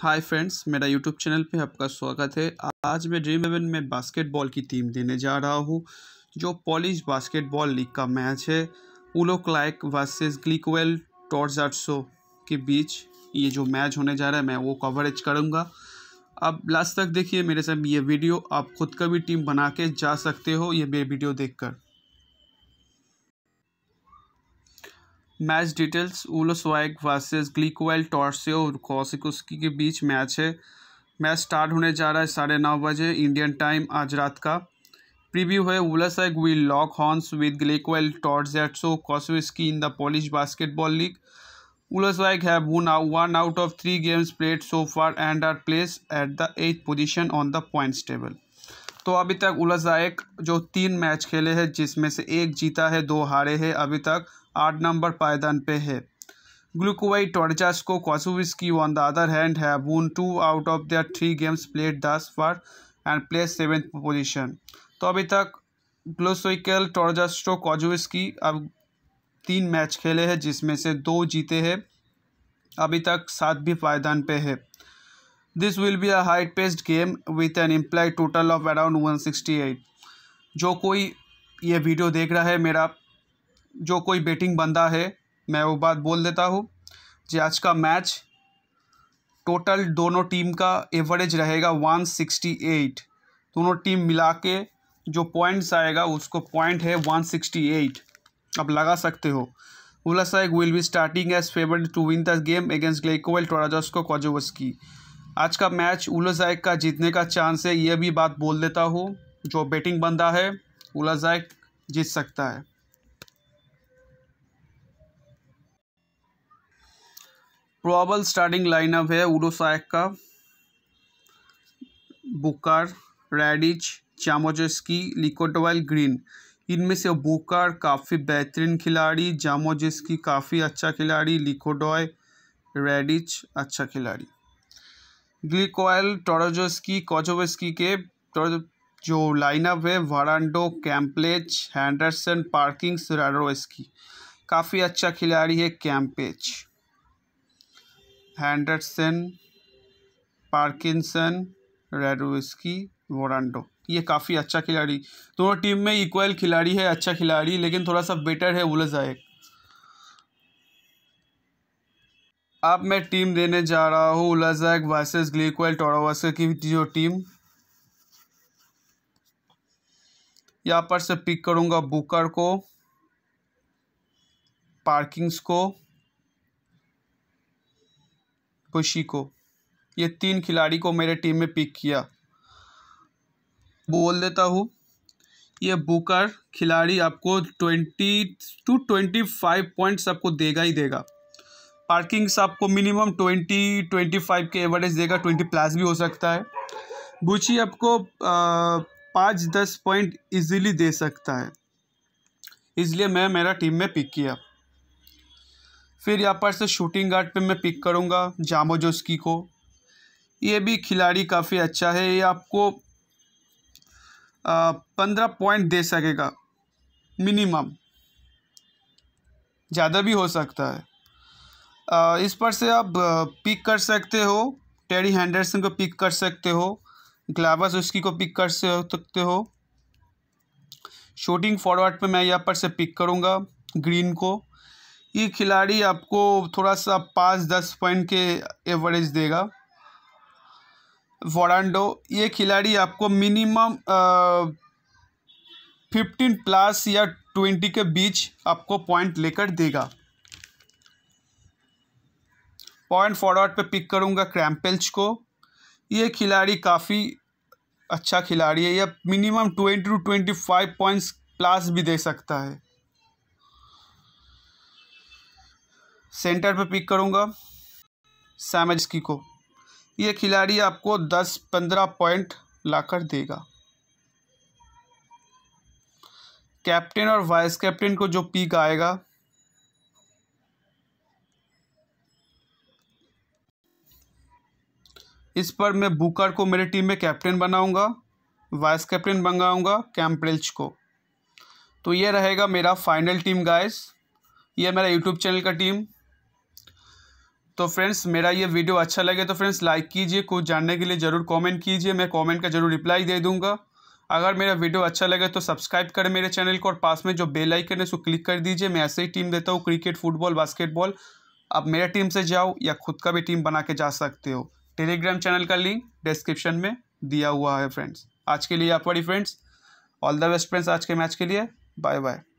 हाय friends मेरा YouTube channel पे आपका स्वागत है आज मैं ड्रीम इलेवन में बास्केटबॉल की टीम देने जा रहा हूँ जो पॉलिश बास्केटबॉल लीग का मैच है उलो क्लाइक वर्सेस ग्लिकवेल टॉर्जार्सो के बीच ये जो मैच होने जा रहा है मैं वो कवरेज करूँगा अब लास्ट तक देखिए मेरे साथ ये वीडियो आप खुद का भी टीम बना के जा सकते हो ये मेरी वीडियो देख कर मैच डिटेल्स उलोसवाइक वर्सेस ग्लिकवेल टॉर्सियो कोसिकुस्की के बीच मैच है मैच स्टार्ट होने जा रहा है साढ़े नौ बजे इंडियन टाइम आज रात का प्रीव्यू है उलासाइक विल लॉक हॉर्न्स विद ग्लेकवेल सो कॉसविस्की in the Polish basketball league Ulaswijk have won one out of three games played so far and are placed at the eighth position on the points table तो अभी तक उलस जायक जो तीन match खेले हैं जिसमें से एक जीता है दो हारे है अभी तक आठ नंबर पायदान पे है ग्लूकोवाई टॉर्जास को कॉसुविस की on the other hand have won two out of their three games played thus far and play seven position तो अभी तक ग्लोसोइकल टॉर्जास्टो कॉजुविस की अब तीन मैच खेले हैं जिसमें से दो जीते हैं अभी तक सात भी पायदान पे है this will be a high paced game with an implied total of around one sixty eight जो कोई ये वीडियो देख रहा है मेरा जो कोई बेटिंग बंदा है मैं वो बात बोल देता हूँ जी आज का मैच टोटल दोनों टीम का एवरेज रहेगा वन सिक्सटी एट दोनों टीम मिला के जो पॉइंट्स आएगा उसको पॉइंट है वन सिक्सटी एट आप लगा सकते हो उलासाइक will be starting as favourite to win the game against ग्लेकोवेल टोराजोस्को कॉजोवस्की आज का मैच उलाजैक का जीतने का चांस है यह भी बात बोल देता हूँ जो बैटिंग बंदा है उलाजैक जीत सकता है प्रॉबल स्टार्टिंग लाइनअप है उलोसाइक का बुकार रेडिच जामोजस्की लिकोटोवेल ग्रीन इनमें से बुकार काफ़ी बेहतरीन खिलाड़ी जामोजेस्की काफ़ी अच्छा खिलाड़ी लिकोडॉय रेडिच अच्छा खिलाड़ी ग्लिकॉयल टोरोजोस्की कोचोवस्की के जो लाइनअप है वारांडो कैम्पलेच हैंडरसन पार्किंग सुरारोस्की काफ़ी अच्छा खिलाड़ी है कैम्पेच हैंडरसन पार्किंसन रेडोस्की वोरांडो ये काफ़ी अच्छा खिलाड़ी दोनों टीम में इक्वल खिलाड़ी है अच्छा खिलाड़ी लेकिन थोड़ा सा बेटर है उलझाएक अब मैं टीम देने जा रहा हूँ उलाजैक वर्सेस ग्लिक्वेल टोरावास्कर की जो टीम यहाँ पर से पिक करूँगा बुकर को पार्किंग्स को खुशी को ये तीन खिलाड़ी को मेरे टीम में पिक किया बोल देता हूँ ये बुकर खिलाड़ी आपको twenty to twenty five points आपको देगा ही देगा पार्किंग्स आपको मिनिमम ट्वेंटी ट्वेंटी फाइव के एवरेज देगा ट्वेंटी प्लस भी हो सकता है गुची आपको पाँच दस पॉइंट इजीली दे सकता है इसलिए मैं मेरा टीम में पिक किया फिर यहाँ पर से शूटिंग गार्ड पे मैं पिक करूँगा जामो जोस्की को ये भी खिलाड़ी काफ़ी अच्छा है ये आपको पंद्रह पॉइंट दे सकेगा मिनिमम ज़्यादा भी हो सकता है इस पर से आप पिक कर सकते हो टेरी हैंडरसन को पिक कर सकते हो ग्लावस उसकी को पिक कर सकते हो शूटिंग फॉरवर्ड पे मैं यहाँ पर से पिक करूँगा ग्रीन को ये खिलाड़ी आपको थोड़ा सा पाँच दस पॉइंट के एवरेज देगा वॉरान्डो ये खिलाड़ी आपको मिनिमम फिफ्टीन प्लस या ट्वेंटी के बीच आपको पॉइंट लेकर देगा पॉइंट फॉरवर्ड पे पिक करूँगा क्रैम्पेल्च को ये खिलाड़ी काफ़ी अच्छा खिलाड़ी है यह minimum twenty to twenty five points plus भी दे सकता है सेंटर पे पिक करूँगा सैमजकी को ये खिलाड़ी आपको दस पंद्रह पॉइंट लाकर देगा कैप्टन और वाइस कैप्टन को जो पिक आएगा इस पर मैं बुकर को मेरे टीम में कैप्टन बनाऊंगा वाइस कैप्टन बनाऊंगा कैम्प्रिल्च को तो ये रहेगा मेरा फाइनल टीम गाइस ये मेरा यूट्यूब चैनल का टीम तो फ्रेंड्स मेरा ये वीडियो अच्छा लगे तो फ्रेंड्स लाइक कीजिए कुछ जानने के लिए ज़रूर कमेंट कीजिए मैं कमेंट का ज़रूर रिप्लाई दे दूँगा अगर मेरा वीडियो अच्छा लगे तो सब्सक्राइब करें मेरे चैनल को और पास में जो बेल आइकन है उसको क्लिक कर दीजिए मैं ऐसे ही टीम देता हूँ क्रिकेट फुटबॉल बास्केटबॉल आप मेरे टीम से जाओ या खुद का भी टीम बना के जा सकते हो टेलीग्राम चैनल का लिंक डिस्क्रिप्शन में दिया हुआ है फ्रेंड्स आज के लिए आप बड़ी friends all the best friends आज के मैच के लिए बाय बाय